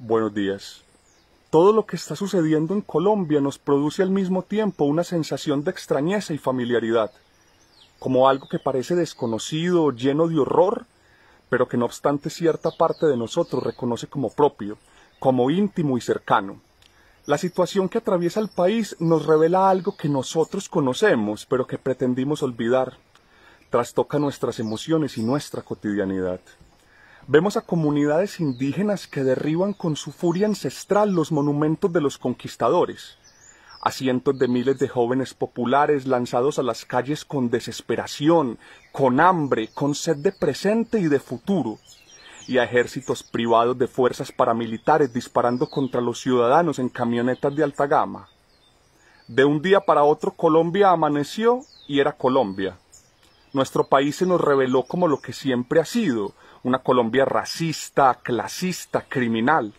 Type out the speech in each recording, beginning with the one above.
Buenos días. Todo lo que está sucediendo en Colombia nos produce al mismo tiempo una sensación de extrañeza y familiaridad, como algo que parece desconocido, lleno de horror, pero que no obstante cierta parte de nosotros reconoce como propio, como íntimo y cercano. La situación que atraviesa el país nos revela algo que nosotros conocemos, pero que pretendimos olvidar. Trastoca nuestras emociones y nuestra cotidianidad. Vemos a comunidades indígenas que derriban con su furia ancestral los monumentos de los conquistadores, a cientos de miles de jóvenes populares lanzados a las calles con desesperación, con hambre, con sed de presente y de futuro, y a ejércitos privados de fuerzas paramilitares disparando contra los ciudadanos en camionetas de alta gama. De un día para otro Colombia amaneció y era Colombia nuestro país se nos reveló como lo que siempre ha sido, una Colombia racista, clasista, criminal.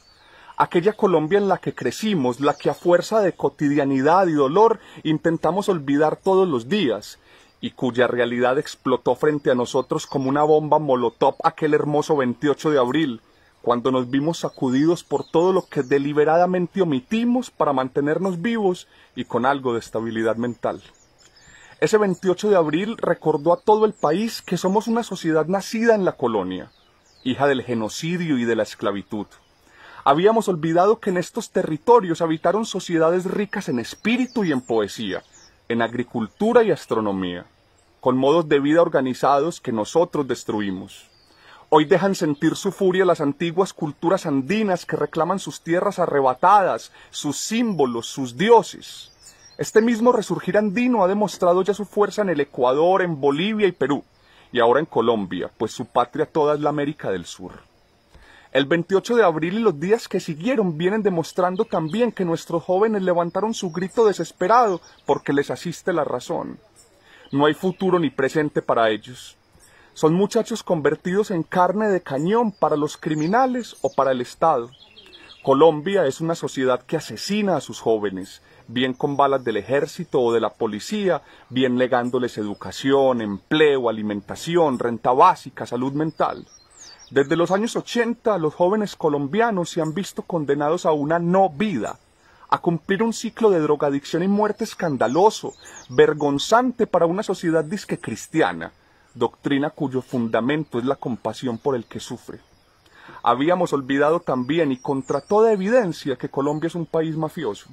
Aquella Colombia en la que crecimos, la que a fuerza de cotidianidad y dolor intentamos olvidar todos los días, y cuya realidad explotó frente a nosotros como una bomba molotov aquel hermoso 28 de abril, cuando nos vimos sacudidos por todo lo que deliberadamente omitimos para mantenernos vivos y con algo de estabilidad mental. Ese 28 de abril recordó a todo el país que somos una sociedad nacida en la colonia, hija del genocidio y de la esclavitud. Habíamos olvidado que en estos territorios habitaron sociedades ricas en espíritu y en poesía, en agricultura y astronomía, con modos de vida organizados que nosotros destruimos. Hoy dejan sentir su furia las antiguas culturas andinas que reclaman sus tierras arrebatadas, sus símbolos, sus dioses. Este mismo resurgir andino ha demostrado ya su fuerza en el Ecuador, en Bolivia y Perú, y ahora en Colombia, pues su patria toda es la América del Sur. El 28 de abril y los días que siguieron vienen demostrando también que nuestros jóvenes levantaron su grito desesperado porque les asiste la razón. No hay futuro ni presente para ellos. Son muchachos convertidos en carne de cañón para los criminales o para el Estado. Colombia es una sociedad que asesina a sus jóvenes, bien con balas del ejército o de la policía, bien negándoles educación, empleo, alimentación, renta básica, salud mental. Desde los años 80 los jóvenes colombianos se han visto condenados a una no vida, a cumplir un ciclo de drogadicción y muerte escandaloso, vergonzante para una sociedad disque cristiana, doctrina cuyo fundamento es la compasión por el que sufre. Habíamos olvidado también y contra toda evidencia que Colombia es un país mafioso.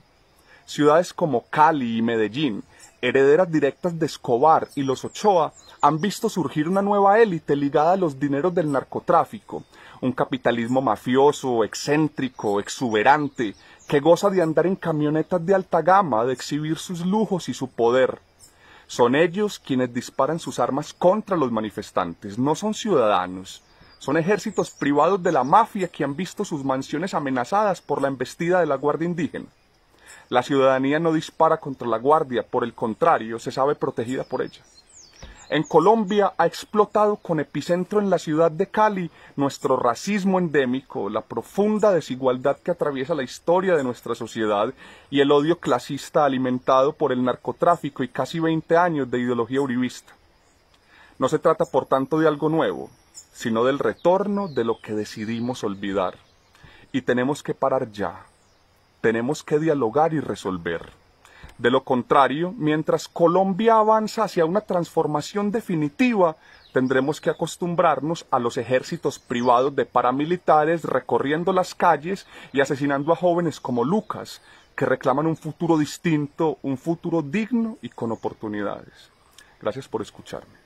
Ciudades como Cali y Medellín, herederas directas de Escobar y los Ochoa, han visto surgir una nueva élite ligada a los dineros del narcotráfico, un capitalismo mafioso, excéntrico, exuberante, que goza de andar en camionetas de alta gama, de exhibir sus lujos y su poder. Son ellos quienes disparan sus armas contra los manifestantes, no son ciudadanos. Son ejércitos privados de la mafia que han visto sus mansiones amenazadas por la embestida de la Guardia Indígena. La ciudadanía no dispara contra la guardia, por el contrario, se sabe protegida por ella. En Colombia ha explotado con epicentro en la ciudad de Cali nuestro racismo endémico, la profunda desigualdad que atraviesa la historia de nuestra sociedad y el odio clasista alimentado por el narcotráfico y casi 20 años de ideología uribista. No se trata por tanto de algo nuevo, sino del retorno de lo que decidimos olvidar. Y tenemos que parar ya, tenemos que dialogar y resolver. De lo contrario, mientras Colombia avanza hacia una transformación definitiva, tendremos que acostumbrarnos a los ejércitos privados de paramilitares recorriendo las calles y asesinando a jóvenes como Lucas, que reclaman un futuro distinto, un futuro digno y con oportunidades. Gracias por escucharme.